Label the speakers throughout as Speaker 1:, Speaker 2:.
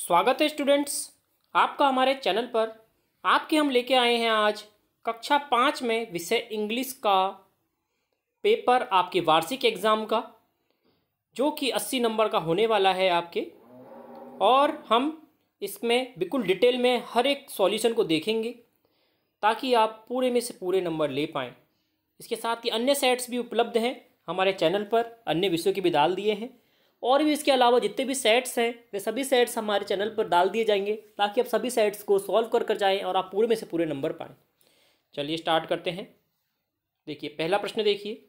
Speaker 1: स्वागत है स्टूडेंट्स आपका हमारे चैनल पर आपके हम लेके आए हैं आज कक्षा पाँच में विषय इंग्लिश का पेपर आपके वार्षिक एग्ज़ाम का जो कि अस्सी नंबर का होने वाला है आपके और हम इसमें बिल्कुल डिटेल में हर एक सॉल्यूशन को देखेंगे ताकि आप पूरे में से पूरे नंबर ले पाएँ इसके साथ ही अन्य सेट्स भी उपलब्ध हैं हमारे चैनल पर अन्य विषयों के भी डाल दिए हैं और भी इसके अलावा जितने भी सेट्स हैं वे सभी सेट्स हमारे चैनल पर डाल दिए जाएंगे ताकि आप सभी सेट्स को सॉल्व कर कर जाएँ और आप पूरे में से पूरे नंबर पाएँ चलिए स्टार्ट करते हैं देखिए पहला प्रश्न देखिए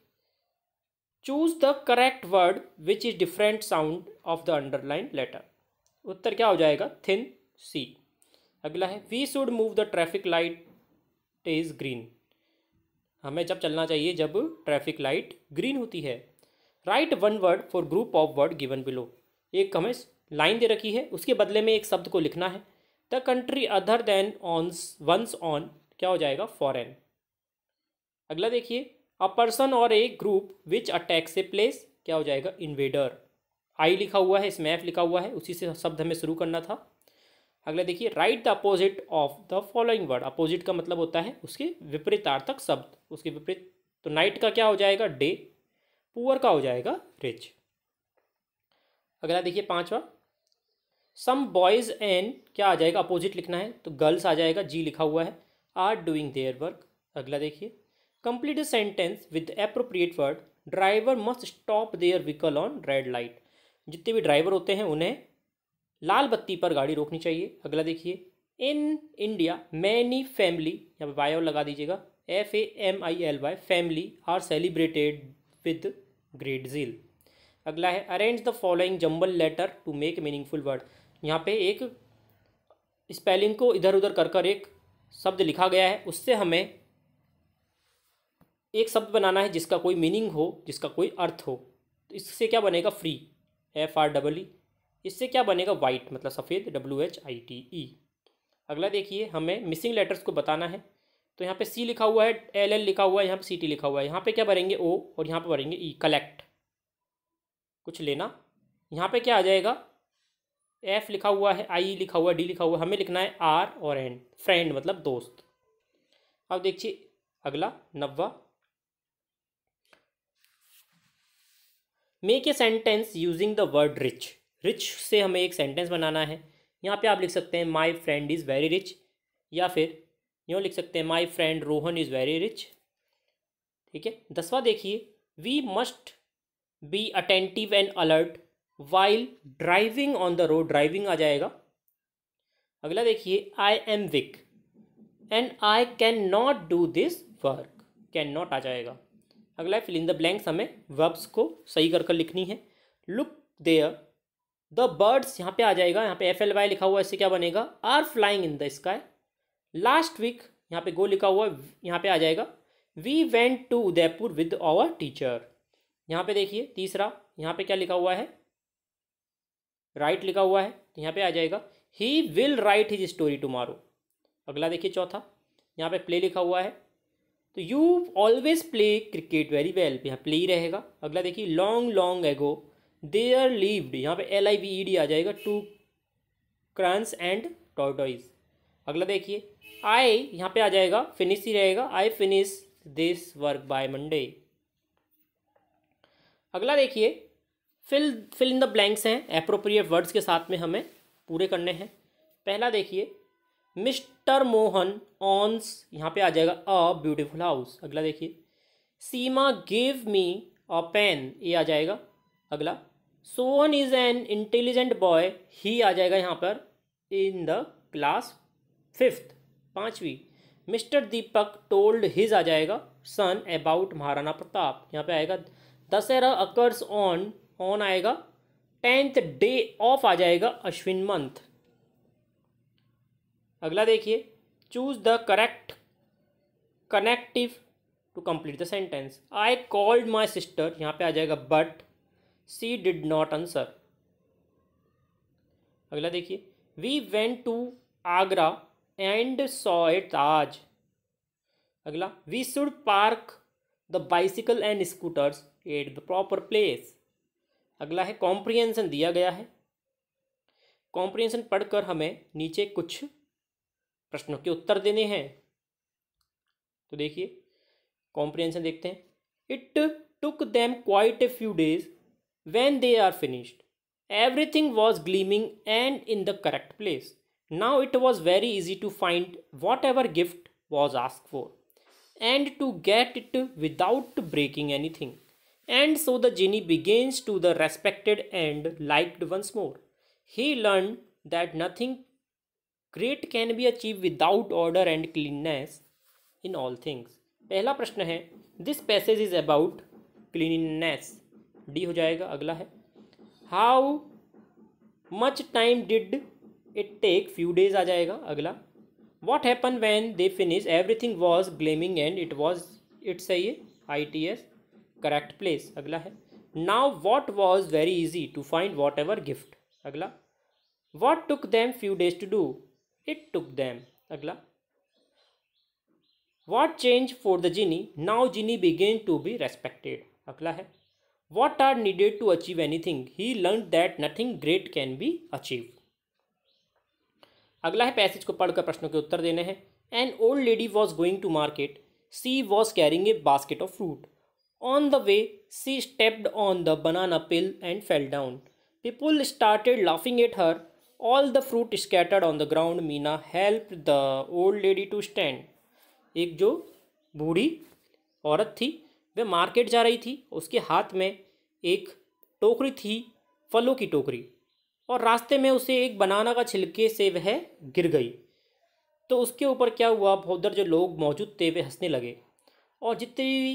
Speaker 1: choose the correct word which is different sound of the underline letter उत्तर क्या हो जाएगा थिन सी अगला है we should move the traffic light is green हमें जब चलना चाहिए जब ट्रैफिक लाइट ग्रीन होती है right one word for group of word given below एक हमें लाइन दे रखी है उसके बदले में एक शब्द को लिखना है the country other than on one's own क्या हो जाएगा फॉरेन अगला देखिए अ पर्सन और a group which attacks a place क्या हो जाएगा इन्वेडर आई लिखा हुआ है इसमें एफ लिखा हुआ है उसी से शब्द हमें शुरू करना था अगला देखिए write the opposite of the following word opposite का मतलब होता है उसके विपरीतार्थक शब्द उसके विपरीत तो नाइट का क्या हो जाएगा डे पुअर का हो जाएगा रिच अगला देखिए पांचवा सम बॉयज़ एंड क्या आ जाएगा अपोजिट लिखना है तो गर्ल्स आ जाएगा जी लिखा हुआ है आर डूइंग देयर वर्क अगला देखिए complete sentence with appropriate word driver must stop their vehicle on red light जितने भी ड्राइवर होते हैं उन्हें लाल बत्ती पर गाड़ी रोकनी चाहिए अगला देखिए इन इंडिया मैनी फैमिली यहाँ पे बायो लगा दीजिएगा F A M I L Y family are celebrated with great zeal अगला है arrange the following jumbled letter to make meaningful word यहाँ पे एक स्पेलिंग को इधर उधर कर कर एक शब्द लिखा गया है उससे हमें एक शब्द बनाना है जिसका कोई मीनिंग हो जिसका कोई अर्थ हो तो इससे क्या बनेगा free F R double E इससे क्या बनेगा वाइट मतलब सफ़ेद W H I T E e. अगला देखिए हमें मिसिंग लेटर्स को बताना है तो यहाँ पे सी लिखा हुआ है एल एल लिखा हुआ है यहाँ पे सी टी लिखा हुआ है यहाँ पे क्या भरेंगे ओ और यहाँ पे भरेंगे ई e, कलेक्ट कुछ लेना यहाँ पे क्या आ जाएगा एफ लिखा हुआ है आई लिखा हुआ डी लिखा हुआ है हमें लिखना है आर और एन फ्रेंड मतलब दोस्त अब देखिए अगला नब्बा make a sentence using the word rich rich से हमें एक सेंटेंस बनाना है यहाँ पे आप लिख सकते हैं my friend is very rich या फिर यूँ लिख सकते हैं my friend Rohan is very rich ठीक है दसवा देखिए we must be attentive and alert while driving on the road driving आ जाएगा अगला देखिए I am weak and I can not do this work can not आ जाएगा अगला फिल इन द ब्लैंक्स हमें वर्ब्स को सही कर कर लिखनी है लुक देयर द बर्ड्स यहाँ पे आ जाएगा यहाँ पे एफ एल वाई लिखा हुआ इससे क्या बनेगा are flying in the sky last week यहाँ पे गो लिखा हुआ है यहाँ पे आ जाएगा we went to Udaipur with our teacher यहाँ पे देखिए तीसरा यहाँ पे क्या लिखा हुआ है राइट लिखा हुआ है तो यहाँ पे आ जाएगा he will write his story tomorrow अगला देखिए चौथा यहाँ पे प्ले लिखा हुआ है तो you always play cricket very well यहाँ प्ले ही रहेगा अगला देखिए long long ago they are lived यहाँ पे L I V E D आ जाएगा टू क्रांस एंड टॉर्टोइज अगला देखिए आई यहाँ पे आ जाएगा फिनिश ही रहेगा I finish this work by Monday अगला देखिए fill fill in the blanks हैं अप्रोप्रिएट वर्ड्स के साथ में हमें पूरे करने हैं पहला देखिए मिस्टर मोहन ऑन्स यहाँ पे आ जाएगा अ ब्यूटीफुल हाउस अगला देखिए सीमा गिव मी अ पेन ये आ जाएगा अगला Sohan is an intelligent boy he आ जाएगा यहाँ पर इन द क्लास फिफ्थ पाँचवीं मिस्टर दीपक टोल्ड हिज आ जाएगा सन अबाउट महाराणा प्रताप यहाँ पे आएगा दशहरा अकर्स ऑन ऑन आएगा टेंथ डे ऑफ आ जाएगा अश्विन मंथ अगला देखिए choose the correct connective to complete the sentence I called my sister यहाँ पे आ जाएगा but she did not answer अगला देखिए we went to Agra and saw it आज अगला we should park the bicycle and scooters at the proper place अगला है कॉम्प्रिहेंसन दिया गया है कॉम्प्रिहेंसन पढ़कर हमें नीचे कुछ प्रश्नों के उत्तर देने हैं तो देखिए कॉम्प्रिहेंसन देखते हैं it took them quite a few days when they are finished everything was gleaming and in the correct place Now it was very easy to find whatever gift was asked for and to get it without breaking anything. And so the genie begins to the respected and liked once more. He learned that nothing great can be achieved without order and cleanness in all things. पहला प्रश्न है this passage is about cleanness D हो जाएगा अगला है how much time did it take few days आ जाएगा अगला what happen when they finish everything was gleaming and it was it's है I T S correct place अगला है now what was very easy to find whatever gift अगला what took them few days to do it took them अगला what change for the genie now genie began to be respected अगला है what are needed to achieve anything he learn that nothing great can be achieve अगला है passage को पढ़कर प्रश्नों के उत्तर देने हैं an old lady was going to market she was carrying a basket of fruit on the way she stepped on the banana peel and fell down people started laughing at her all the fruit scattered on the ground Meena help the old lady to stand एक जो बूढ़ी औरत थी वह market जा रही थी उसके हाथ में एक टोकरी थी फलों की टोकरी और रास्ते में उसे एक बनाना का छिलके से वह गिर गई तो उसके ऊपर क्या हुआ उधर जो लोग मौजूद थे वे हंसने लगे और जितने भी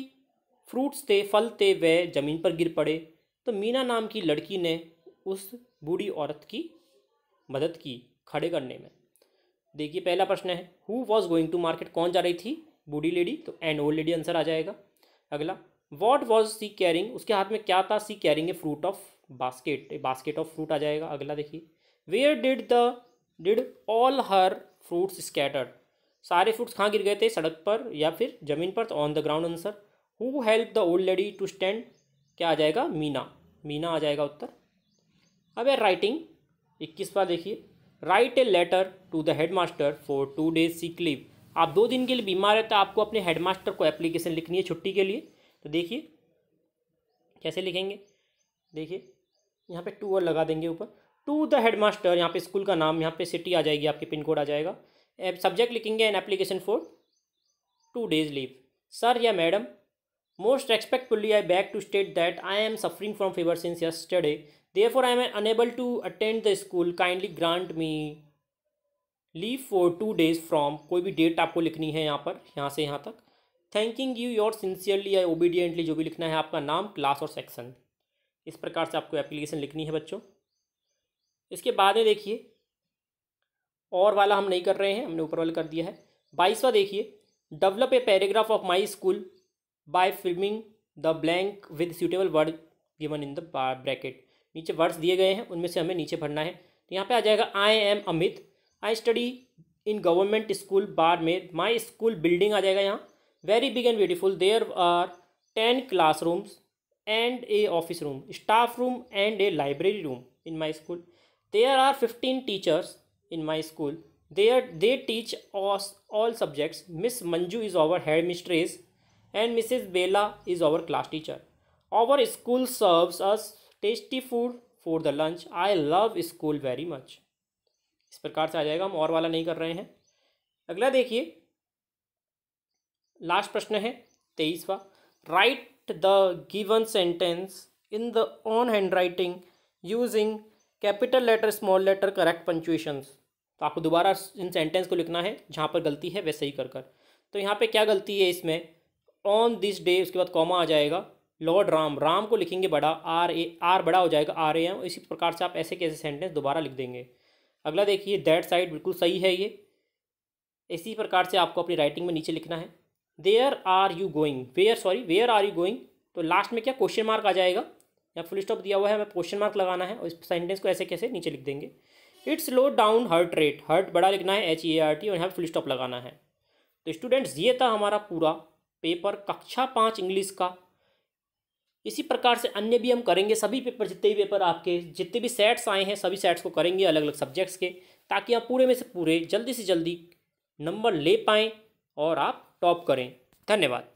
Speaker 1: फ्रूट्स थे फल थे वह ज़मीन पर गिर पड़े तो मीना नाम की लड़की ने उस बूढ़ी औरत की मदद की खड़े करने में देखिए पहला प्रश्न है who was going to market कौन जा रही थी बूढ़ी लेडी तो एंड ओल्ड लेडी आंसर आ जाएगा अगला वॉट वॉज सी कैरिंग उसके हाथ में क्या था she carrying a fruit of basket basket of fruit आ जाएगा अगला देखिए where did the did all her fruits scattered सारे फ्रूट्स कहाँ गिर गए थे सड़क पर या फिर ज़मीन पर तो on the ground answer who help the old lady to stand क्या आ जाएगा मीना मीना आ जाएगा उत्तर अब यार राइटिंग इक्कीस बार देखिए write a letter to the head master for two days sick leave आप दो दिन के लिए बीमार है तो आपको अपने हेड मास्टर को एप्लीकेशन लिखनी है छुट्टी के लिए तो देखिए कैसे लिखेंगे देखिए यहाँ पे टू और लगा देंगे ऊपर टू द हेड मास्टर यहाँ पे स्कूल का नाम यहाँ पे सिटी आ जाएगी आपके पिन कोड आ जाएगा सब्जेक्ट लिखेंगे an application for two days leave sir या madam most respectfully I beg to state that I am suffering from fever since therefore I am unable to attend the school kindly grant me leave for two days from कोई भी date आपको लिखनी है यहाँ पर यहाँ से यहाँ तक थैंकिंग यू योर सिंसियरली या ओबीडियंटली जो भी लिखना है आपका नाम क्लास और सेक्शन इस प्रकार से आपको एप्लीकेशन लिखनी है बच्चों इसके बाद में देखिए और वाला हम नहीं कर रहे हैं हमने ऊपर वाला कर दिया है बाईसवा देखिए develop a paragraph of my school by filling the blank with suitable word given in the bracket नीचे वर्ड्स दिए गए हैं उनमें से हमें नीचे भरना है तो यहाँ पे आ जाएगा I am Amit I study in government school बार में माई स्कूल बिल्डिंग आ जाएगा यहाँ very big and beautiful there are ten classrooms and a office room, staff room and a library room in my school. There are 15 teachers in my school. There they teach us all subjects. Miss Manju is our headmistress and Mrs. Bella is our class teacher. Our school serves us tasty food for the lunch. I love school very much. इस प्रकार से आ जाएगा हम और वाला नहीं कर रहे हैं अगला देखिए लास्ट प्रश्न है तेईसवा write Write the given sentence in the own handwriting using capital letter small letter correct punctuations तो आपको दोबारा इन सेंटेंस को लिखना है जहाँ पर गलती है वैसे ही कर कर तो यहाँ पे क्या गलती है इसमें ऑन दिस डे उसके बाद कॉमा आ जाएगा लॉर्ड राम राम को लिखेंगे बड़ा आर ए आर बड़ा हो जाएगा आर ए एम इसी प्रकार से आप ऐसे कैसे सेंटेंस दोबारा लिख देंगे अगला देखिए दैट साइड बिल्कुल सही है ये इसी प्रकार से आपको अपनी राइटिंग में नीचे लिखना है there are you going where sorry where are you going तो लास्ट में क्या क्वेश्चन मार्क आ जाएगा या फुल स्टॉप दिया हुआ है हमें क्वेश्चन मार्क लगाना है और इस सेंटेंस को ऐसे कैसे नीचे लिख देंगे it's low down hurt rate hurt बड़ा लिखना है एच ई आर टी और यहाँ फुल स्टॉप लगाना है तो स्टूडेंट्स ये था हमारा पूरा पेपर कक्षा पाँच इंग्लिश का इसी प्रकार से अन्य भी हम करेंगे सभी पेपर जितने भी पेपर आपके जितने भी सेट्स आए हैं सभी सेट्स को करेंगे अलग अलग सब्जेक्ट्स के ताकि आप पूरे में से पूरे जल्दी से जल्दी नंबर ले पाएँ और आप टॉप करें धन्यवाद